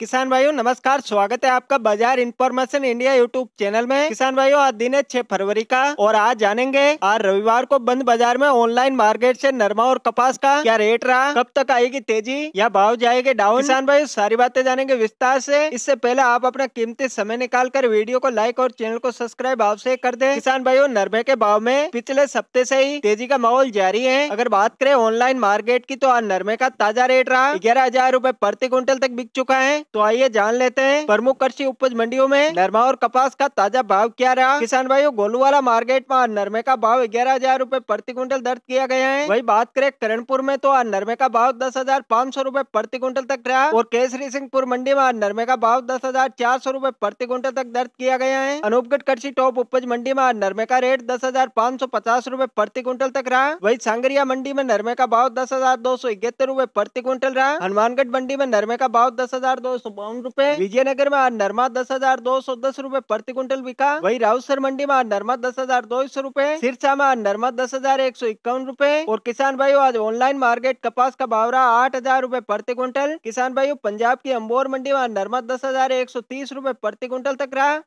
किसान भाइयों नमस्कार स्वागत है आपका बाजार इंफॉर्मेशन इंडिया यूट्यूब चैनल में किसान भाइयों आज दिन है छह फरवरी का और आज जानेंगे आज रविवार को बंद बाजार में ऑनलाइन मार्केट से नरमा और कपास का क्या रेट रहा कब तक आएगी तेजी या भाव जाएगी डाउन किसान भाइयों सारी बातें जानेंगे विस्तार से इससे पहले आप अपना कीमती समय निकाल कर वीडियो को लाइक और चैनल को सब्सक्राइब ऐसी कर दे किसान भाइयों नरमे के भाव में पिछले हफ्ते ऐसी ही तेजी का माहौल जारी है अगर बात करें ऑनलाइन मार्केट की तो आज नरमे का ताजा रेट रहा ग्यारह हजार रूपए प्रति क्विंटल तक बिक चुका है तो आइए जान लेते हैं प्रमुख कृषि उपज मंडियों में नरमा और कपास का ताजा भाव क्या रहा किसान भाइयों गोलूवाला मार्केट में नरमे का भाव ग्यारह हजार रूपए प्रति क्विंटल दर्ज किया गया है वही बात करें करणपुर में तो आज नरमे का भाव दस हजार पाँच सौ रूपए प्रति क्विंटल तक रहा और केसरी सिंहपुर मंडी में नरमे का भाव दस हजार चार सौ रूपए प्रति क्विंटल तक दर्ज किया गया है अनूपगढ़ कृषि टॉप उपज मंडी में नरमे का रेट दस हजार पाँच सौ पचास रूपए प्रति क्विंटल तक रहा वही सांगरिया मंडी में नरमे का भाव दस हजार दो सौ इकहत्तर रूपए प्रति क्विंटल रहा हनुमानगढ़ मंडी में नरमे का भाव दस हजार दो सौ बावन रूपए विजयनगर में नरमा दस हजार दो सौ दस रूपए प्रति क्विंटल बिका वही राउसर मंडी में नरमा दस हजार दो सौ रूपए सिरसा में नरमा दस हजार एक सौ इक्यावन रूपए और किसान भाइयों आज ऑनलाइन मार्केट कपास का बावरा आठ हजार रूपए प्रति क्विंटल किसान भाइयों पंजाब की अम्बोर मंडी में नरमा दस हजार एक सौ तीस रूपए प्रति क्विंटल तक रहा